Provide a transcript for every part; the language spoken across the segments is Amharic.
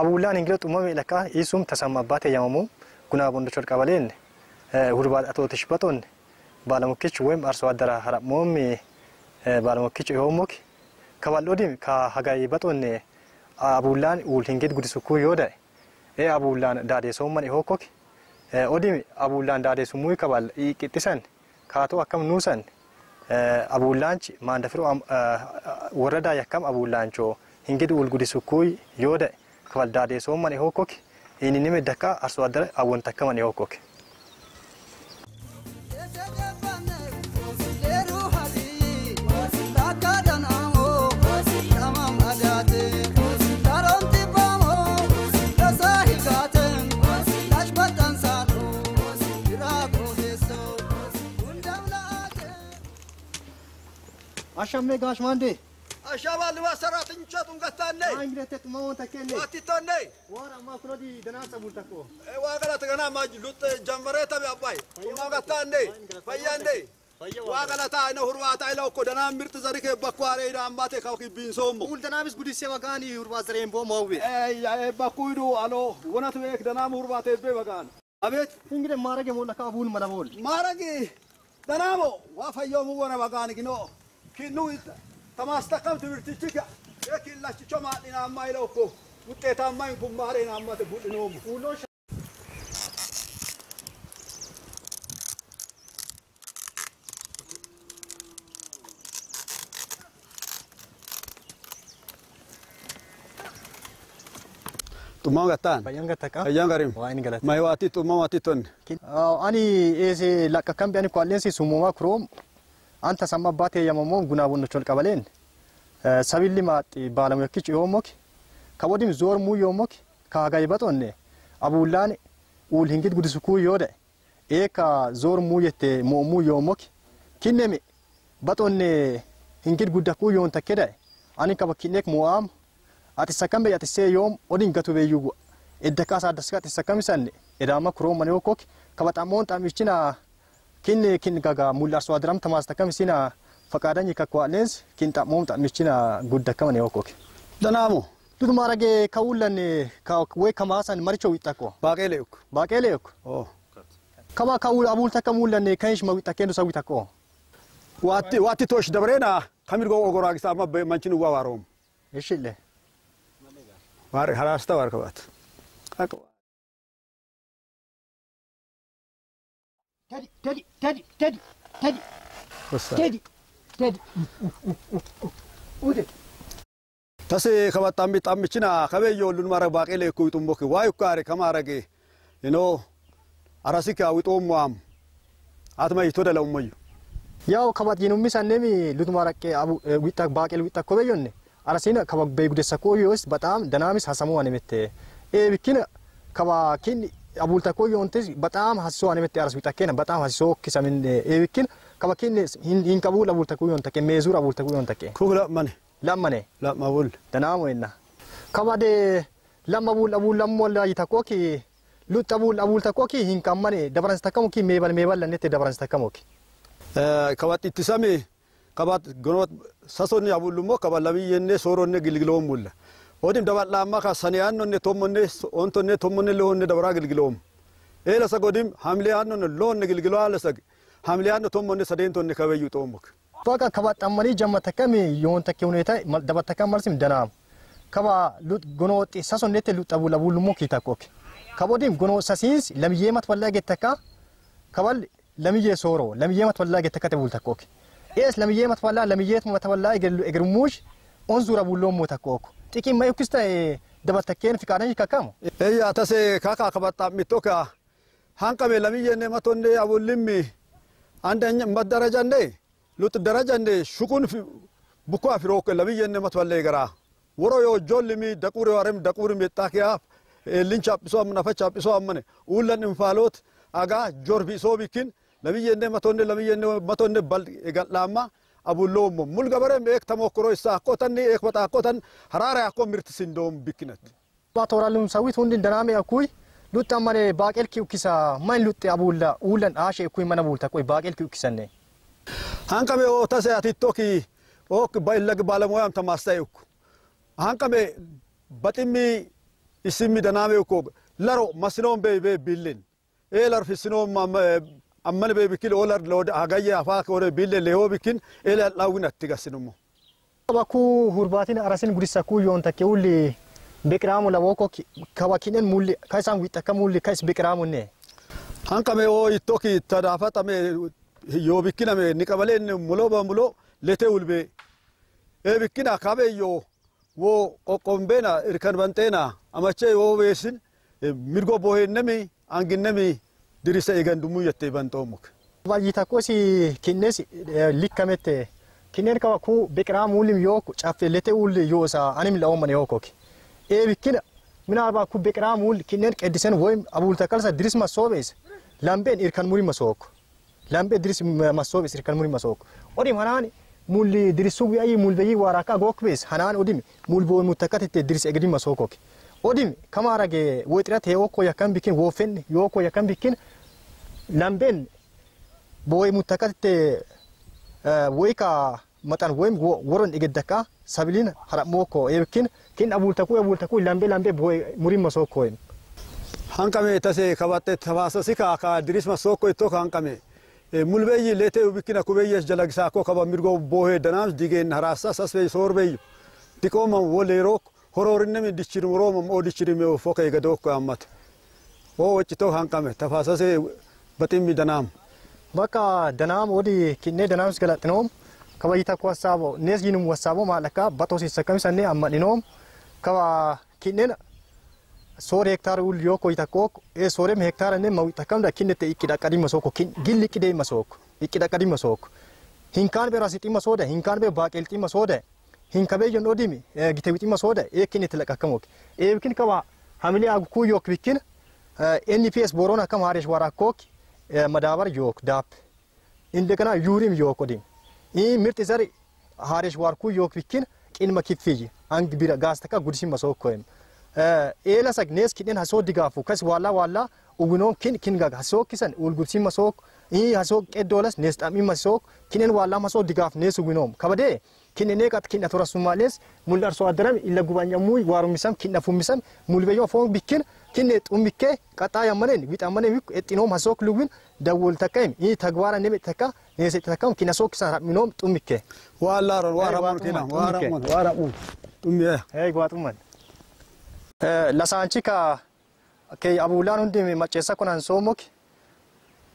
አቡላን እንግለ ጡመም ለካ ኢሱም ተሰማባት የያመሙ ጉና ቦንዶች ወርቃ በሌን ሁርባት አቶ ተሽበቶን ባለሙክች ወይም አርሶ አደራ ሀራሞም ባለሙክች ይሆሞክ ከባሎዲም ከሀጋይ በጦን አቡላን ውል ጉድስኩ ይወደ ኤ አቡላን ዳዴ ሶመን ይሆኮክ ኦዲም አቡላን ዳዴ ሱሙ ይከባል ይቅጥሰን ካቶ አከም ኑሰን አቡላንች ማንደፍሮ ወረዳ ያከም አቡላንቾ ሂንጌት ውል ጉድስኩ ይወደ kwaldaade so mane hokok ini nime daka arso adara awon takka mane hokok Aşam ne gaş mandi? Aşavallıva saratın çatun kattan ne? Hangi ne tek mağon takken ne? Atitan ne? Var ama kula di dana sabur tako. E vagala tıkana majlut cambare tabi abbay. Tuma kattan ne? Fayyan ne? Wagala ta ina hurwa ta ila ko dana mirt zarike bakware ida ambate kawki bin somo. Ul dana bis gudise wagani hurwa zarem bo mawwe. E bakuidu alo wonat wek dana hurwa te be wagan. Abet ingre marage mola kabul mala bol. Marage dana bo wa fayyo mu wona wagani kino. Kinu ita. ተማ አስተቀምት ብርትችከ የኪላች ጮማዲናማ nama እኮ ውጤታማ ጉማሬናማ ቡድኖሙ tummaa gattaan. bayang gattaka. bayang garim. Waa inni galata. Mayi tu tummaa waati ton. Oh, ani eese eh, lakakam biar biyaan kwaalleen si sumumaa አንተ ሰማ አባቴ የመሞም ጉና ወንቾል ቀበሌን ሰቢል ማጥ ባለሙያክች ዮሞክ ከወዲም ዞር ሙ ዮሞክ ካጋይ በጦኔ አቡላን ኡል ሂንግድ ጉድስኩ ዮደ ኤካ ዞር ሙ የቴ ሞሙ ዮሞክ ኪነሚ በጦኔ ሂንግድ ጉዳኩ ዮን ተከደ አኒ ከበ ኪኔክ ሙአም አትሰከም በያትሴ ዮም ኦዲን ገቱ በዩጉ እደካሳ ደስካ አትሰከም ሰኔ ኤዳማ ክሮ መኔ ወኮክ ከበጣሞን ጣሚችና ኪን ኪን ጋጋ ሙላ አርሶ አደራም ተማስተከም ሲና ፈቃደኝ ከኳሌንስ ኪን ጣሞም ጣሚችና ጉደከም ነው ኮክ ደናሙ ዱድ ማረገ ከውለን ወይ ከማሳን መርቸው ይጣቆ ባቄሌክ ባቄሌክ ኦ ከባ ከውል አቡል ተከሙለን ከንሽ መውጣ ከንዱ ሰው ይጣቆ ዋቲ ዋቲ ቶሽ ደብሬና ከሚርጎ ኦጎራግሳ ማበ ማንችን ዋዋሮም እሺ ለ ማረ ሐራስታ ዋርከባት አቀባ tasi Teddy, Teddy, Teddy, Teddy. tambi tambi china kabe yo lun mara bakele ku tumboki wayu kare kamara ge. You know, arasika wit omwam. Atma itoda la umayu. Yao kabat yenummi nemi lun mara ke abu witak bakele witak kobe yonne. Arasina kaba begude is batam danamis hasamu anemete. E bikina kaba kini አቡልታኮ ዮንቴስ በጣም ሀሲሶ አነመት ያረሱ ይጣከነ በጣም ሀሲሶ ከሰምን ኤብክን ከበኪን ሂንቀቡ ለአቡልታኮ ዮንተከ ሜዙር አቡልታኮ ዮንተከ ኩብለ ማነ ለማነ ለማቡል ተናሞ እና ከባደ ለማቡል አቡል ለሞላ ይታኮኪ ሉጥ አቡል አቡልታኮኪ ሂንቀማነ ደብራንስ ተከሙኪ ሜበል ሜበል ለኔት ደብራንስ ተከሙኪ ከባት ኢትሳሜ ከባት ገኖት ሰሶኒ አቡልሞ ከባላቢ የኔ ሶሮኔ ግልግለውም ሙላ odim dabal'aamma ka saniyaannonne tommonne ontonne tommonne lehonne dabara gilgiloom eela sag odim hamliyaannonne loonne gilgiloa lesag hamliyaanno tommonne sadeentonne kabeyyu xoomok faqa kabaxammanii jammatakami yoontakke huneeta dabatakam marsim danaam kaba gonooxi sasonnete luxabu labulummo kiitakkooke kabodim gonoo sasiins lamiyyeemat wallageettaka kabal lamiyyee sooro lamiyyeemat wallageettaka te bultakkooke ees lamiyyeemat wallaa lamiyyeetuma tawallaa egerummuush on zura bulloo moo takko okko xiqqimma yookiis ta'e dabartakkeen fiqaadhaan kakkamu. Eyyaa tasee kaakaa kabaxxaaf mittokaa hanqame lamiyyeen matonne abullimmi andan maddarajanne daraja darajanne shukun fi bukkoo afi rookke lamiyyeen matwallee gara woro yoo joollimi daquuri warem daquuri miixxaakiyaaf eelin chaaphisoo amna fa chaaphisoo ammane uullan infaaloot agaa jorbi isoo bikkin lamiyyeen matonne lamiyyeen matonne bal gadhaamma. abulomum mulgabarem ek tamokkoroy saqotanni ek bataqotan harara yaqom mirtisindom bikinat batoralum sawit hundin daname akuy lut amane baqelki ukisa main lut abulla ulan ashe kuy mana bulta koy baqelki ukisanne hankame o tase atittoki ok baylag balamoyam tamasayuk hankame batimi isimi daname ko laro masnom be be billin elar fisnom ammal be bikil olar lod agaya afak ore bille leho bikin ela lawin attigasinumo abaku hurbatin arasin gudisa ku yon takeuli bekramu lawoko kawakinen mulli kaisan witaka mulli kais bekramu ne hanka me o itoki tadafata me yo bikina bikiname nikabalen mulo ba mulo lete ulbe e bikina kabe yo wo qoqombena irkan bantena amache wo wesin mirgo bohe nemi anginemi dirisa eegandumu jettee bantoomuk. Baay'itakoos kinnes likkamette kinneen qaba kuu biqiraa muulim yooku caffelete uulli yoosa anim lawo man e la'oomane yookoki. Eebikkina minaaba kuu biqiraa muul kinneen qeddisen woyim abuultakalsa diris ma sobes lamben irkan muri sok lambe diris ma sobes irkan muri masooku. Odim hanaani mulli dirisuubii ayi waraka gokbes hanan odi mulbo mutakatete diris ma sokok odimi kama arage woxirate yoko yakkan bikin wofenne yoko yakkan bikin lambenne boy mutakatite woika matan woim woron igedaka sabilin haramoko yekin kin abultaku abultaku lambe lambe boy murimma sokoim hankame tase kabate thavasa sika ka dirisma sokoi to hankame mulbeyi lete ubikina kubeyes jalagsa ko kaba mirgo bohe danams digen harasa sasve sorbey dikoma wo lerok هرور نمی دیشیم روم آو دیشیم و فکری گذاه کامات و او چیتو هنگامه تفاسه باتیم می دانم با کا دانم آو دی کی نه دانم سکلات نوم که وای تا قصابو نزینم قصابو مالکا باتوسی سکمی سنی آمد نوم که وای کی نه سور هکتار اول یو کوی تا کوک ای سورم هکتار نه ماوی تا کم دکی نت ایکی دکاری مسکو کی گلی کی دی مسکو ایکی دکاری مسکو هنگام به مسوده هنگام به مسوده hin kabeejon odimi e, gitawixima sooda e kini itilaqakamook eekin kaba hamile agukuu yook bikin nps boron akam e, haaresh warakkook madabar yook daap indekana yuurim yook odim i mirti zar haaresh warkuu yook bikin qinma kiffiji ang bira gaastaka gudisima sookkoem eela sag nees kidhen hasoo digaafu kas waala waala uwinoon kin kin gag haso kisan ulgudisima masok. ii hasoo qeddoolas nees dhamimma soo kinen waallaam hasoo digaaf neesu winoom kabadee kinene qat kinna tora sumaales mul arso adaram illa gubanyamu waarumisam kinna fumisam mulbeyo foon bikkin kinne tumikke qata yamanen witamane wik etinom hasok luwin dawul takaim i tagwara nebe taka nese takam kinna sok sara minom tumikke wala ron waramun tina waramun waramun tumiye hey gwatuman lasanchika ke abulan hundi macesa kunan somok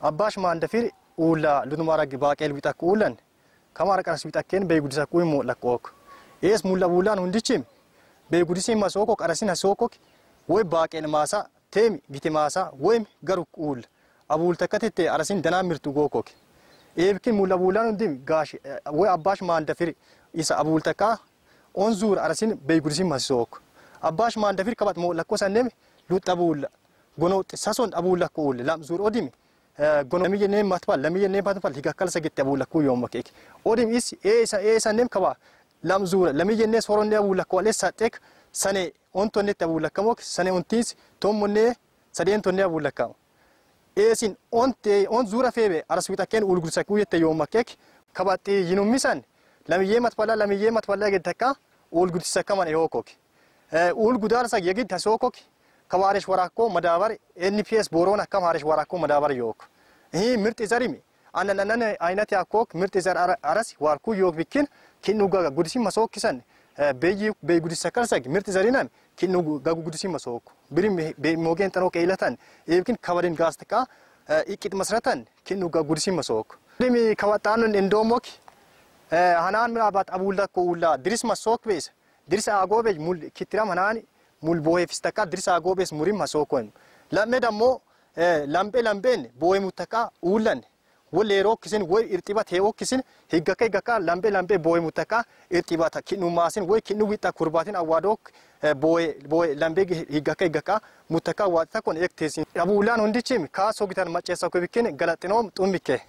አባሽ ማንደፊር ኡላ ሉኑማራግ ባቄል ቢጠቁ ኡለን ከማረ ቀረስ ቢጠኬን በይጉዲሳ ቁይሞ ለቆክ ኤስ ሙላ ቡላን ሁንዲችም በይጉዲሲ ማሶኮ ቀረሲን አሶኮክ ወይ ባቄል ማሳ ቴም ቢቲ ማሳ ወይም ገሩ ኡል አቡል ተከቴቴ አረሲን ደና ምርቱ ጎኮክ ኤብኪን ሙላ ቡላን ሁንዲም ጋሽ ወይ አባሽ ማንደፊር ኢሳ አቡል ተካ ኦንዙር አረሲን በይጉዲሲ ማሶኮ አባሽ ማንደፊር ከባት ሞ ለቆ ሰኔም ቡላ ጎኖ ጥሳሶን አቡላ ቁል ላም ዙር ኦዲሚ gonomiyye neem matfal lamiyye neem matfal hikakkal sagitti abulaku yomakek odim is esa esa neem kaba lam zura lamiyye nees horonne abulaku ale satek sane ontonne abulakamok sane ontis tommonne sadeen tonne abulakam esin onte on zura febe araswita ken ulgursaku yette yomakek kabati yinumisan lamiyye matfala lamiyye matfala gedaka ulgursakaman ehokok ulgudarsa yegid hasokok ከም haresh warakkoo madaabar NPS booroon akkam haresh warakkoo madaabar yook. Hii mirti zarimi. Annan annan aynati akkook mirti zar aras warkuu yook bikkin kinnu gaga gudisin masookisan beeyi beeyi gudisakkarsag mirti zarinam kinnu gagu gudisin masook. Birim beeyi moogeen tanoo qeylatan eebkin kabarin gaastika iqqit masratan kinnu gagu gudisin masook. Dirimi kawaxaanun indoomook hanaan miraabaat abuulla kuulla diris masook bees diris aagoo beej mul kittiram hanaani ሙልቦሄፍስ ተካ ድርሳ ጎቤስ ሙሪም ሀሶኮን ለሜ ደግሞ ለምጴ ለምጴን ቦሄ ሙተካ ኡለን ወሌሮ ክስን ወይ እርጥበት ሄኦ ክስን ህገከ ህገካ ለምጴ ለምጴ ቦሄ ሙተካ እርጥበት ኪኑ ማስን ወይ ኪኑ ዊጣ ኩርባትን አዋዶክ ቦሄ ቦሄ ለምጴ ህገከ ህገካ ሙተካ ዋጥታ ኮን ኤክቴሲን አቡላን ወንድችም ካሶ ጊታን ማጨሳ ኮብክን ገለጥኖም ጡምኬ